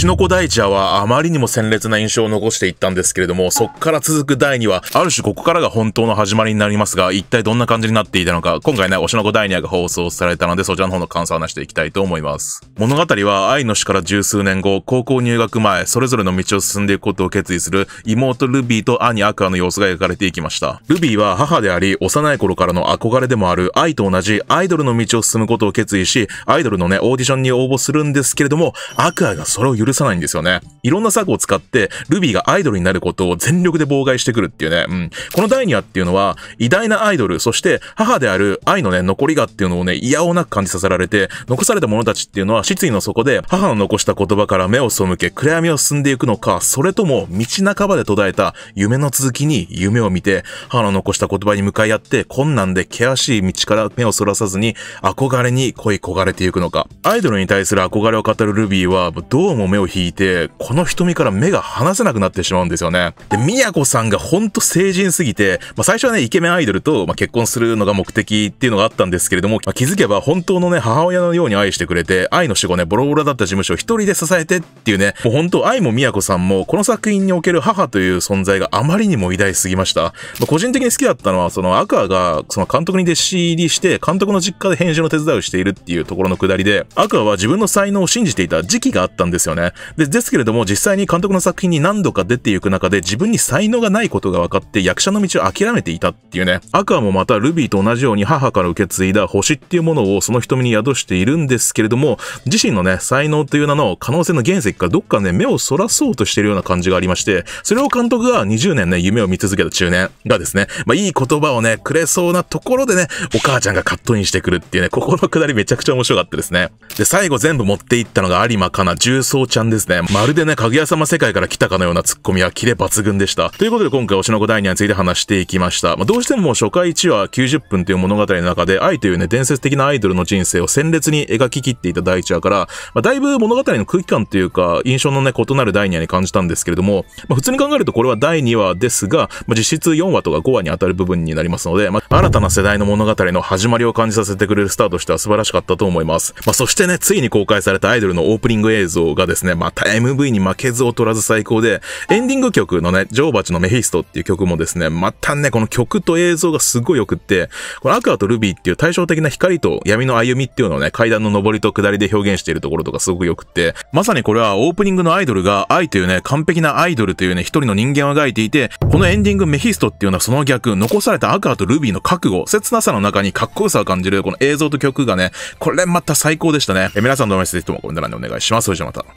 吉野子大茶はあまりにも鮮烈な印象を残していったんですけれども、そっから続く第2話、ある種ここからが本当の始まりになりますが、一体どんな感じになっていたのか、今回ね、推しの子第2話が放送されたので、そちらの方の感想を話していきたいと思います。物語は愛の死から十数年後、高校入学前、それぞれの道を進んでいくことを決意する妹ルビーと兄アクアの様子が描かれていきました。ルビーは母であり、幼い頃からの憧れでもある愛と同じアイドルの道を進むことを決意し、アイドルのね、オーディションに応募するんですけれども、アクアがそれを許許さないんですよね。いろんな策を使って、ルビーがアイドルになることを全力で妨害してくるっていうね。うん。この第ニ話っていうのは、偉大なアイドル、そして母である愛のね、残りがっていうのをね、嫌おなく感じさせられて、残された者たちっていうのは、失意の底で、母の残した言葉から目を背け、暗闇を進んでいくのか、それとも、道半ばで途絶えた夢の続きに夢を見て、母の残した言葉に向かい合って、困難で険しい道から目をそらさずに、憧れに恋焦がれていくのか。アイドルに対する憧れを語るルビーは、どうも目をを引いて、この瞳から目が離せなくなってしまうんですよね。で、やこさんがほんと成人すぎて、まあ、最初はね、イケメンアイドルと、まあ、結婚するのが目的っていうのがあったんですけれども、まあ、気づけば本当のね、母親のように愛してくれて、愛の死後ね、ボロボロだった事務所を一人で支えてっていうね、もう本当愛もみやこさんも、この作品における母という存在があまりにも偉大すぎました。まあ、個人的に好きだったのは、そのアクアが、その監督に弟子入りして、監督の実家で編集の手伝いをしているっていうところのくだりで、アクアは自分の才能を信じていた時期があったんですよね。で、ですけれども、実際に監督の作品に何度か出ていく中で、自分に才能がないことが分かって役者の道を諦めていたっていうね。アクアもまたルビーと同じように母から受け継いだ星っていうものをその瞳に宿しているんですけれども、自身のね、才能という名の可能性の原石からどっかね、目をそらそうとしているような感じがありまして、それを監督が20年ね、夢を見続けた中年がですね、まあ、いい言葉をね、くれそうなところでね、お母ちゃんがカットインしてくるっていうね、ここのくだりめちゃくちゃ面白かったですね。で、最後全部持っていったのが有馬かな、重装ちゃんゃんですね。まるでね、かぐや様世界から来たかのようなツッコミはキレ抜群でした。ということで今回推しの子第2話について話していきました。まあ、どうしてももう初回1話90分という物語の中で愛というね、伝説的なアイドルの人生を鮮烈に描ききっていた第1話から、まあ、だいぶ物語の空気感というか、印象のね、異なる第2話に感じたんですけれども、まあ、普通に考えるとこれは第2話ですが、まあ、実質4話とか5話に当たる部分になりますので、まあ、新たな世代の物語の始まりを感じさせてくれるスターとしては素晴らしかったと思います。まあ、そしてね、ついに公開されたアイドルのオープニング映像がですね、ね、また MV に負けず劣らず最高で、エンディング曲のね、女王蜂のメヒストっていう曲もですね、またね、この曲と映像がすごい良くって、このアクアとルビーっていう対照的な光と闇の歩みっていうのをね、階段の上りと下りで表現しているところとかすごく良くって、まさにこれはオープニングのアイドルが愛というね、完璧なアイドルというね、一人の人間を描いていて、このエンディングメヒストっていうのはその逆、残されたアクアとルビーの覚悟、切なさの中にかっこよさを感じる、この映像と曲がね、これまた最高でしたね。え皆さんのメッぜひともコメント欄でお願いします。それじゃまた。